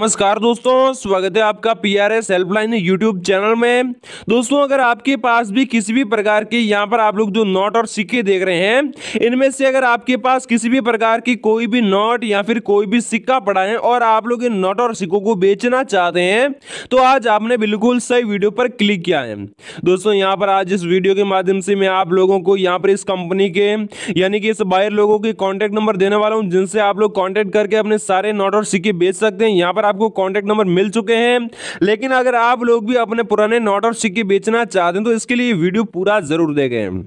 नमस्कार दोस्तों स्वागत है आपका P R S helpline YouTube channel में दोस्तों अगर आपके पास भी किसी भी प्रकार के यहाँ पर आप लोग जो नोट और सिक्के देख रहे हैं इनमें से अगर आपके पास किसी भी प्रकार की कोई भी नोट या फिर कोई भी सिक्का पड़ा है और आप लोग इन नोट और सिक्कों को बेचना चाहते हैं तो आज आपने बिल्कुल सही वीडियो पर क्लिक किया है दोस्तों यहाँ पर आज इस वीडियो के माध्यम से मैं आप लोगों को यहाँ पर इस कंपनी के यानी कि इस बाहर लोगों के कॉन्टैक्ट नंबर देने वाला हूँ जिनसे आप लोग कॉन्टैक्ट करके अपने सारे नोट और सिक्के बेच सकते हैं यहाँ पर आपको कॉन्टैक्ट नंबर मिल चुके हैं लेकिन अगर आप लोग भी अपने पुराने नोट और सिक्के बेचना चाहते हैं तो इसके लिए वीडियो पूरा जरूर देखें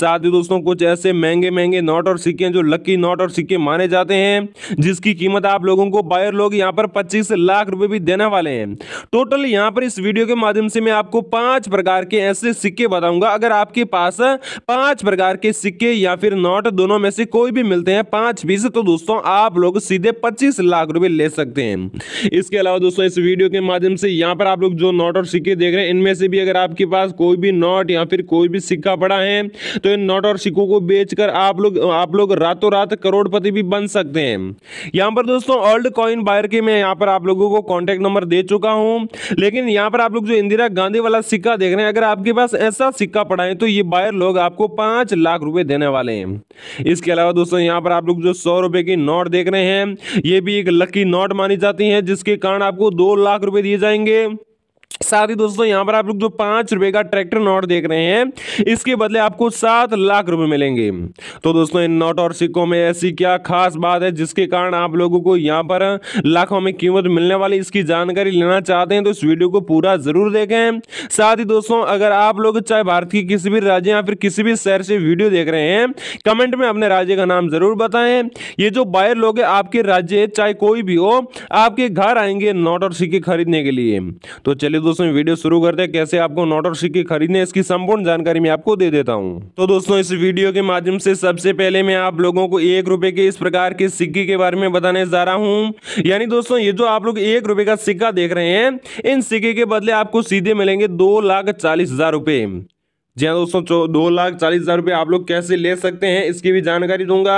साथ ही दोस्तों कुछ ऐसे महंगे महंगे नोट और सिक्के हैं जो लक्की नोट और सिक्के माने जाते हैं जिसकी कीमत आप लोगों को बायर लोग यहाँ पर पच्चीस लाख रुपए भी देने वाले हैं टोटल यहाँ पर इस वीडियो के माध्यम से मैं आपको पांच प्रकार के ऐसे सिक्के बताऊंगा अगर आपके पास पांच प्रकार के सिक्के या फिर नोट दोनों में से कोई भी मिलते हैं पांच पीस तो दोस्तों आप लोग सीधे पच्चीस लाख रुपए ले सकते हैं इसके अलावा दोस्तों इस वीडियो के माध्यम से यहाँ पर आप लोग जो नोट और सिक्के देख रहे हैं इनमें से भी अगर आपके पास कोई भी नोट या फिर कोई भी सिक्का पड़ा है तो इन नोट और सिक्कों को बेचकर आप लोग आप लोग रातों रात करोड़पति भी बन सकते हैं यहाँ पर दोस्तों ओल्ड कॉइन बायर के मैं यहाँ पर आप लोगों को कॉन्टेक्ट नंबर दे चुका हूँ लेकिन यहाँ पर आप लोग जो इंदिरा गांधी वाला सिक्का देख रहे हैं अगर आपके पास ऐसा सिक्का पड़ा है तो ये बायर लोग आपको पांच लाख रुपए देने वाले हैं इसके अलावा दोस्तों यहाँ पर आप लोग जो सौ रुपए की नोट देख रहे हैं ये भी एक लकी नोट मानी जाती है जिसके कारण आपको दो लाख रुपए दिए जाएंगे साथ ही दोस्तों यहाँ पर आप लोग जो पाँच रुपए का ट्रैक्टर नोट देख रहे हैं इसके बदले आपको सात लाख रुपए मिलेंगे तो दोस्तों इन नोट और सिक्कों में ऐसी क्या खास बात है जिसके कारण आप लोगों को यहाँ पर लाखों में कीमत मिलने वाली इसकी जानकारी लेना चाहते हैं तो इस वीडियो को पूरा जरूर देखें साथ ही दोस्तों अगर आप लोग चाहे भारत के किसी भी राज्य या फिर किसी भी शहर से वीडियो देख रहे हैं कमेंट में अपने राज्य का नाम जरूर बताएं ये जो बायर लोग आपके राज्य चाहे कोई भी हो आपके घर आएंगे नोट और सिक्के खरीदने के लिए तो चलिए दोस्तों वीडियो शुरू करते हैं कैसे आपको नोट और सिक्के खरीदने इसकी संपूर्ण जानकारी मैं आपको दे देता हूँ तो दोस्तों इस वीडियो के माध्यम से सबसे पहले मैं आप लोगों को एक रुपए के इस प्रकार के सिक्के के बारे में बताने जा रहा हूँ यानी दोस्तों ये जो आप लोग एक रुपए का सिक्का देख रहे हैं इन सिक्के के बदले आपको सीधे मिलेंगे दो लाख चालीस हजार रुपए जी हाँ दोस्तों दोस्तों दो लाख चालीस हज़ार रुपये आप लोग कैसे ले सकते हैं इसकी भी जानकारी दूंगा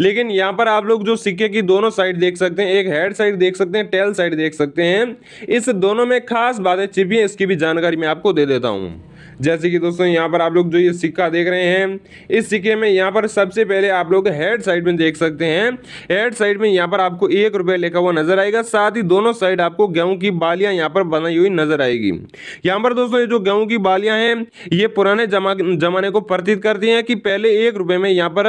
लेकिन यहाँ पर आप लोग जो सिक्के की दोनों साइड देख सकते हैं एक हेड साइड देख सकते हैं टेल साइड देख सकते हैं इस दोनों में खास बातें छिपी हैं इसकी भी जानकारी मैं आपको दे देता हूँ जैसे कि दोस्तों यहाँ पर आप लोग जो ये सिक्का देख रहे हैं इस सिक्के में यहाँ पर सबसे पहले आप लोग हेड साइड में देख सकते हैं हेड साइड में यहाँ पर आपको एक रुपया लिखा हुआ नजर आएगा साथ ही दोनों साइड आपको गेहूं की बालियां यहाँ पर बनाई हुई नजर आएगी यहाँ पर दोस्तों ये जो गेहूं की बालियां हैं ये पुराने जमा जमाने को प्रतीत करती हैं कि पहले एक रुपये में यहाँ पर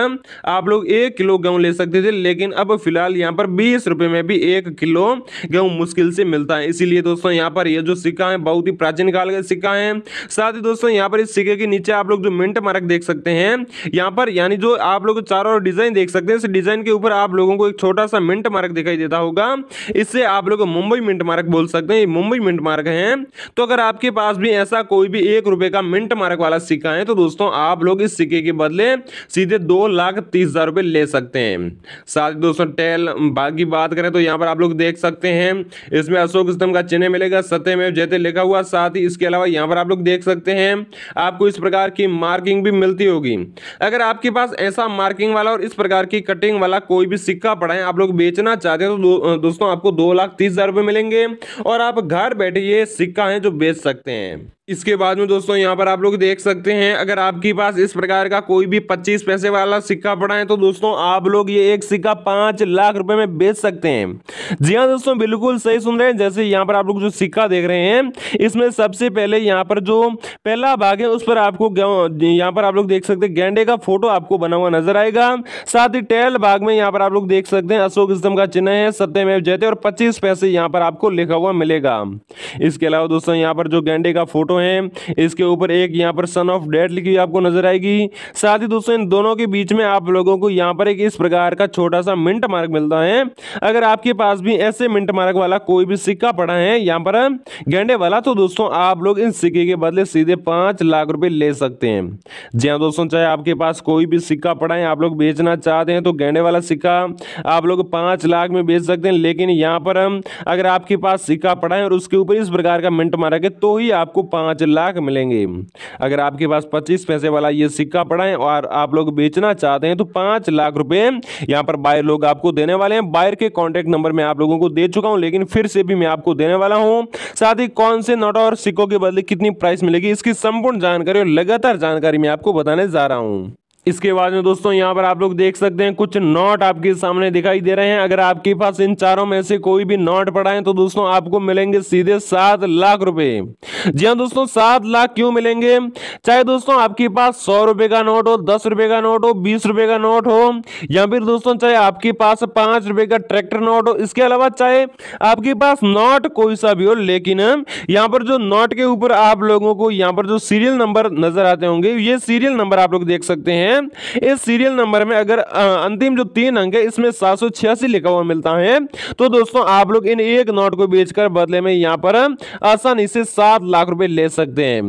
आप लोग एक किलो गेहूँ ले सकते थे लेकिन अब फिलहाल यहाँ पर बीस रुपये में भी एक किलो गेहूँ मुश्किल से मिलता है इसीलिए दोस्तों यहाँ पर ये जो सिक्का है बहुत ही प्राचीन काल का सिक्का है साथ ही दोस्तों दोस्तों यहाँ पर इस सिक्के के नीचे आप लोग जो मिंट मार्क देख सकते हैं यहाँ पर यानी जो आप लोग चारों ओर डिजाइन देख सकते हैं इस डिजाइन के ऊपर आप लोगों को एक छोटा सा मिंट मार्क दिखाई देता होगा इससे आप लोग मुंबई मिंट मार्क बोल सकते हैं मुंबई मिंट मार्क है तो अगर आपके पास भी ऐसा कोई भी एक रुपए का मिंट मार्क वाला सिक्का है तो दोस्तों आप लोग इस सिक्के के बदले सीधे दो लाख तीस हजार रुपए ले सकते हैं साथ ही दोस्तों टेल बाकी बात करें तो यहाँ पर आप लोग देख सकते हैं इसमें अशोक स्तंभ का चिन्ह मिलेगा सत्य में जैसे लिखा हुआ साथ ही इसके अलावा यहाँ पर आप लोग देख सकते हैं हैं आपको इस प्रकार की मार्किंग भी मिलती होगी अगर आपके पास ऐसा मार्किंग वाला और इस प्रकार की कटिंग वाला कोई भी सिक्का पड़ा है आप लोग बेचना चाहते हैं तो दो, दोस्तों आपको दो लाख तीस हज़ार रुपये मिलेंगे और आप घर बैठे ये सिक्का है जो बेच सकते हैं इसके बाद में दोस्तों यहाँ पर आप लोग देख सकते हैं अगर आपके पास इस प्रकार का कोई भी 25 पैसे वाला सिक्का पड़ा है तो दोस्तों आप लोग ये एक सिक्का पांच लाख रुपए में बेच सकते हैं जी हाँ दोस्तों बिल्कुल सही सुन रहे हैं जैसे यहाँ पर आप लोग जो सिक्का देख रहे हैं इसमें सबसे पहले यहाँ पर जो पहला भाग है उस पर आपको यहाँ पर आप लोग देख सकते हैं गेंडे का फोटो आपको बना हुआ नजर आएगा साथ ही टेल भाग में यहाँ पर आप लोग देख सकते हैं अशोक स्तम का चिन्ह है सत्यमेव जयते और पच्चीस पैसे यहाँ पर आपको लिखा हुआ मिलेगा इसके अलावा दोस्तों यहाँ पर जो गेंडे का फोटो है इसके ऊपर एक यहाँ पर सन ऑफ डेट लिखी हुई आपको नजर आएगी साथ ही दोस्तों इन दोनों के बीच में आप लोगों को यहाँ पर एक इस प्रकार का छोटा सा मिंट मार्क मिलता है अगर आपके पास भी ऐसे मिंट मार्क वाला कोई भी सिक्का पड़ा है यहाँ पर गेंडे वाला तो दोस्तों आप लोग इन सिक्के के बदले सीधे पांच लाख रुपए ले सकते हैं जी हाँ दोस्तों चाहे आपके पास कोई भी सिक्का पड़ा है आप लोग बेचना चाहते हैं तो गेंडे वाला सिक्का आप लोग पांच लाख में बेच सकते हैं लेकिन यहाँ पर अगर आपके पास सिक्का पड़ा है और उसके ऊपर इस प्रकार का मिंट मारा है तो ही आपको पांच पाँच लाख मिलेंगे अगर आपके पास पच्चीस पैसे वाला ये सिक्का पड़ा है और आप लोग बेचना चाहते हैं तो पाँच लाख रुपए यहाँ पर बायर लोग आपको देने वाले हैं बायर के कॉन्टैक्ट नंबर मैं आप लोगों को दे चुका हूँ लेकिन फिर से भी मैं आपको देने वाला हूँ साथ ही कौन से नोट और सिक्कों के बदले कितनी प्राइस मिलेगी इसकी संपूर्ण जानकारी और लगातार जानकारी मैं आपको बताने जा रहा हूँ इसके बाद में दोस्तों यहाँ पर आप लोग देख सकते हैं कुछ नोट आपके सामने दिखाई दे रहे हैं अगर आपके पास इन चारों में से कोई भी नोट पड़ा है तो दोस्तों आपको मिलेंगे सीधे सात लाख रुपए जी हाँ दोस्तों सात लाख क्यों मिलेंगे चाहे दोस्तों आपके पास सौ रुपए का नोट हो दस रुपए का नोट हो बीस रुपए का नोट हो या फिर दोस्तों चाहे आपके पास पांच रुपए का ट्रैक्टर नोट हो इसके अलावा चाहे आपके पास नोट कोई सा भी हो लेकिन यहाँ पर जो नोट के ऊपर आप लोगों को यहाँ पर जो सीरियल नंबर नजर आते होंगे ये सीरियल नंबर आप लोग देख सकते हैं है इस सीरियल नंबर में अगर अंतिम जो तीन अंक है इसमें सात लिखा हुआ मिलता है तो दोस्तों आप लोग इन एक नोट को बेचकर बदले में यहाँ पर आसानी से सात लाख रुपए ले सकते हैं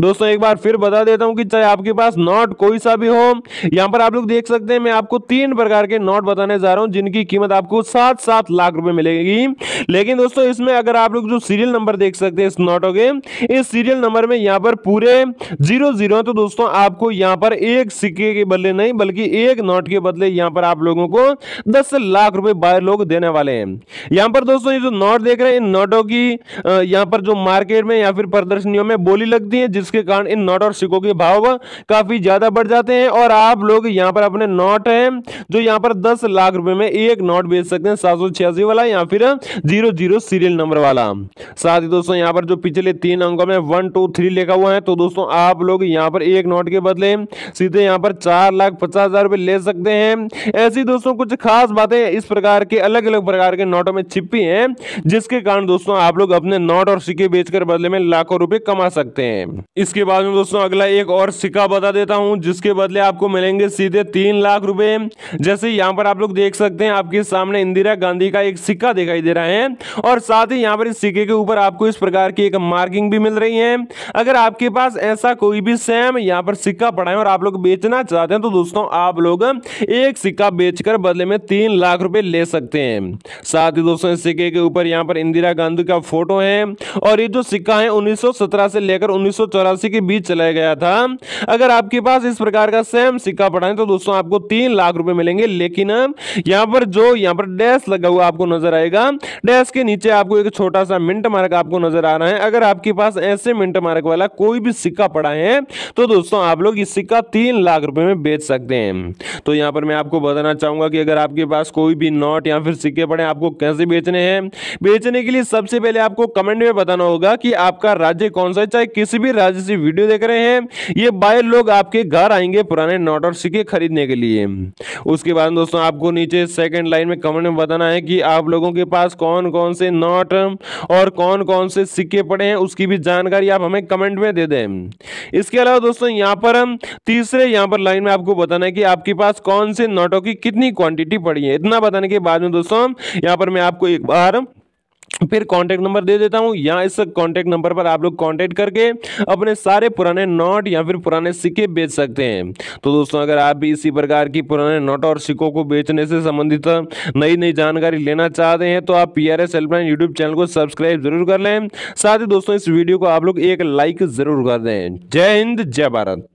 दोस्तों एक बार फिर बता देता हूँ कि चाहे आपके पास नोट कोई सा भी हो यहाँ पर आप लोग देख सकते हैं मैं आपको तीन प्रकार के नोट बताने जा रहा हूँ जिनकी कीमत आपको सात सात लाख रुपए मिलेगी लेकिन दोस्तों इसमें अगर आप लोग जो सीरियल नंबर देख सकते हैं इस नोटों के इस सीरियल नंबर में यहाँ पर पूरे जीरो जीरो तो दोस्तों आपको यहाँ पर एक सिक्के के बदले नहीं बल्कि एक नोट के बदले यहाँ पर आप लोगों को दस लाख रुपए बारह लोग देने वाले हैं यहाँ पर दोस्तों ये जो नोट देख रहे हैं इन नोटों की यहाँ पर जो मार्केट में या फिर प्रदर्शनियों में बोली लगती है जिसके कारण इन नोट और सिक्कों के भाव काफी ज्यादा बढ़ जाते हैं और आप लोग यहाँ पर अपने नोट है जो यहाँ पर दस लाख रुपए में एक नोट बेच सकते हैं सात वाला या फिर जीरो जीरो सीरियल नंबर वाला साथ ही दोस्तों यहाँ पर जो पिछले तीन अंकों में वन टू थ्री लिखा हुआ है तो दोस्तों आप लोग यहाँ पर एक नोट के बदले सीधे यहाँ पर चार लाख पचास हजार रुपए ले सकते हैं ऐसी दोस्तों कुछ खास बातें इस प्रकार के अलग अलग प्रकार के नोटों में छिपी हैं जिसके कारण दोस्तों आप लोग अपने नोट और सिक्के बेचकर बदले में लाखों रुपए कमा सकते हैं इसके बाद में दोस्तों अगला एक और सिक्का बता देता हूँ जिसके बदले आपको मिलेंगे सीधे तीन लाख रुपए जैसे यहाँ पर आप लोग देख सकते हैं आपके सामने इंदिरा गांधी का एक सिक्का दिखाई दे रहा है और साथ ही यहाँ पर इस सिक्के के ऊपर आपको इस प्रकार की एक मार्किंग भी मिल रही है अगर आपके पास ऐसा कोई भी सेम यहाँ पर सिक्का पड़ा है और आप लोग बेचना लेना चाहते हैं तो दोस्तों आप लोग एक सिक्का बेचकर बदले में तीन लाख रुपए ले सकते हैं साथ ही दोस्तों इस सिक्के के ऊपर यहाँ पर इंदिरा गांधी का फोटो है और ये जो सिक्का है 1917 से लेकर उन्नीस के बीच चलाया गया था अगर आपके पास इस प्रकार का सेम सिक्का पड़ा है तो दोस्तों आपको तीन लाख रुपए मिलेंगे लेकिन यहाँ पर जो यहाँ पर डैश लगा हुआ आपको नजर आएगा डैश के नीचे आपको एक छोटा सा मिंट मार्क आपको नजर आ रहा है अगर आपके पास ऐसे मिंट मार्क वाला कोई भी सिक्का पड़ा है तो दोस्तों आप लोग इस सिक्का तीन लाख रुपए में बेच सकते हैं तो यहाँ पर मैं आपको बताना चाहूंगा कि अगर आपके पास कोई भी नोट या फिर सिक्के पड़े आपको कैसे बेचने हैं बेचने के लिए सबसे पहले आपको कमेंट में बताना होगा कि आपका राज्य कौन सा है चाहे किसी भी राज्य से वीडियो देख रहे हैं ये बायर लोग आपके घर आएंगे पुराने नोट और सिक्के खरीदने के लिए उसके बाद दोस्तों आपको नीचे सेकेंड लाइन में कमेंट में बताना है कि आप लोगों के पास कौन कौन से नोट और कौन कौन से सिक्के पड़े हैं उसकी भी जानकारी आप हमें कमेंट में दे दें इसके अलावा दोस्तों यहाँ पर हम तीसरे यहाँ पर लाइन में आपको बताना है कि आपके पास कौन से नोटों की कितनी क्वांटिटी पड़ी है इतना बताने के बाद में दोस्तों यहाँ पर मैं आपको एक बार फिर कांटेक्ट नंबर दे देता हूँ या इस कांटेक्ट नंबर पर आप लोग कांटेक्ट करके अपने सारे पुराने नोट या फिर पुराने सिक्के बेच सकते हैं तो दोस्तों अगर आप भी इसी प्रकार की पुराने नोट और सिक्कों को बेचने से संबंधित नई नई जानकारी लेना चाहते हैं तो आप P R S helpline YouTube channel को सब्सक्राइब जरूर कर लें साथ ही दोस्तों इस वीडियो को आप लोग एक लाइक जरूर कर दें जय हिंद जय भारत